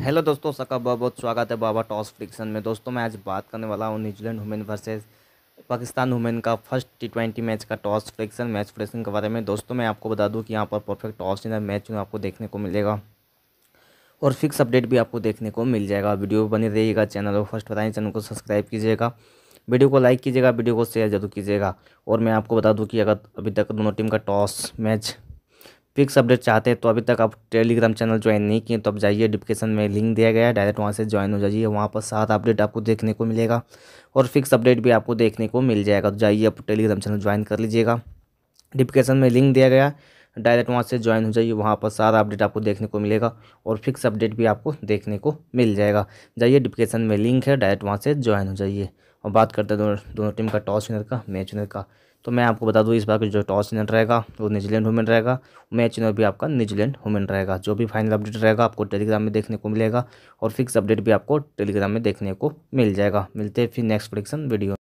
hello दोस्तों सबका बहुत बहुत स्वागत है बाबा टॉस फ्रिक्शन में दोस्तों मैं आज बात करने वाला हूँ New Zealand women versus Pakistan women का फर्स्ट टी ट्वेंटी मैच का टॉस फ्रिक्शन मैच फ्रिक्शन के बारे में दोस्तों मैं आपको बता दूँ कि यहाँ पर परफेक्ट टॉस इन मैच आपको देखने को मिलेगा और फिक्स अपडेट भी आपको देखने को मिल जाएगा वीडियो बनी रहिएगा चैनल को फर्स्ट बताएँ चैनल को सब्सक्राइब कीजिएगा वीडियो को लाइक कीजिएगा वीडियो को शेयर जरूर कीजिएगा और मैं आपको बता दूँ कि अगर अभी तक दोनों टीम का टॉस मैच फिक्स अपडेट चाहते हैं तो अभी तक आप टेलीग्राम चैनल ज्वाइन नहीं किए तो आप जाइए डिस्क्रिप्शन में लिंक दिया गया है डायरेक्ट वहाँ से ज्वाइन हो जाइए वहाँ पर सात अपडेट आपको देखने को मिलेगा और फिक्स अपडेट भी आपको देखने को मिल जाएगा तो जाइए आप टेलीग्राम चैनल ज्वाइन कर लीजिएगा डिस्क्रिप्शन में लिंक दिया गया डायरेक्ट वहाँ से ज्वाइन हो जाइए वहाँ पर सारा अपडेट आपको देखने को मिलेगा और फिक्स अपडेट भी आपको देखने को मिल जाएगा जाइए डिस्क्रिप्शन में लिंक है डायरेक्ट वहाँ से ज्वाइन हो जाइए और बात करते हैं दोनों दोनों टीम का टॉस विनर का मैच विनर का तो मैं आपको बता दूँ इस बार का जो टॉस इवेंट रहेगा वो न्यूजीलैंड वुमेन रहेगा मैच इनर भी आपका न्यूजीलैंड वुमेन रहेगा जो भी फाइनल अपडेट रहेगा आपको टेलीग्राम में देखने को मिलेगा और फिक्स अपडेट भी आपको टेलीग्राम में देखने को मिल जाएगा मिलते हैं फिर नेक्स्ट प्रोडिक्शन वीडियो